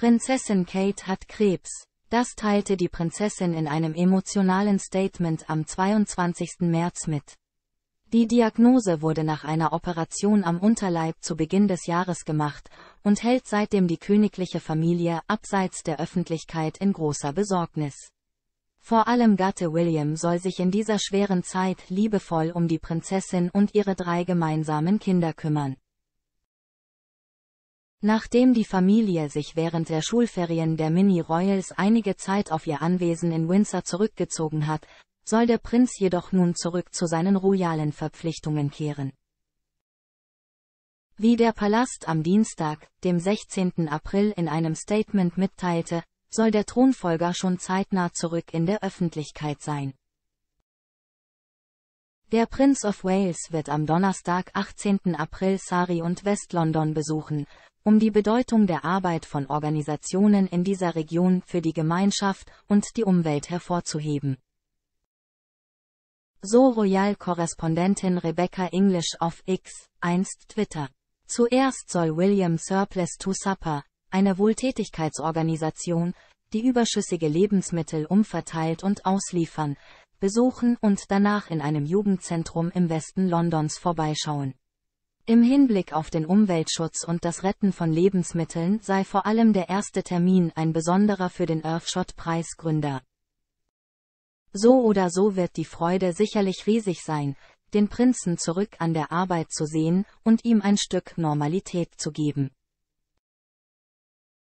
Prinzessin Kate hat Krebs. Das teilte die Prinzessin in einem emotionalen Statement am 22. März mit. Die Diagnose wurde nach einer Operation am Unterleib zu Beginn des Jahres gemacht und hält seitdem die königliche Familie abseits der Öffentlichkeit in großer Besorgnis. Vor allem Gatte William soll sich in dieser schweren Zeit liebevoll um die Prinzessin und ihre drei gemeinsamen Kinder kümmern. Nachdem die Familie sich während der Schulferien der Mini-Royals einige Zeit auf ihr Anwesen in Windsor zurückgezogen hat, soll der Prinz jedoch nun zurück zu seinen royalen Verpflichtungen kehren. Wie der Palast am Dienstag, dem 16. April in einem Statement mitteilte, soll der Thronfolger schon zeitnah zurück in der Öffentlichkeit sein. Der Prince of Wales wird am Donnerstag 18. April Surrey und West-London besuchen, um die Bedeutung der Arbeit von Organisationen in dieser Region für die Gemeinschaft und die Umwelt hervorzuheben. So Royal-Korrespondentin Rebecca English of X, einst Twitter. Zuerst soll William Surplus to Supper, eine Wohltätigkeitsorganisation, die überschüssige Lebensmittel umverteilt und ausliefern, besuchen und danach in einem Jugendzentrum im Westen Londons vorbeischauen. Im Hinblick auf den Umweltschutz und das Retten von Lebensmitteln sei vor allem der erste Termin ein besonderer für den Earthshot-Preisgründer. So oder so wird die Freude sicherlich riesig sein, den Prinzen zurück an der Arbeit zu sehen und ihm ein Stück Normalität zu geben.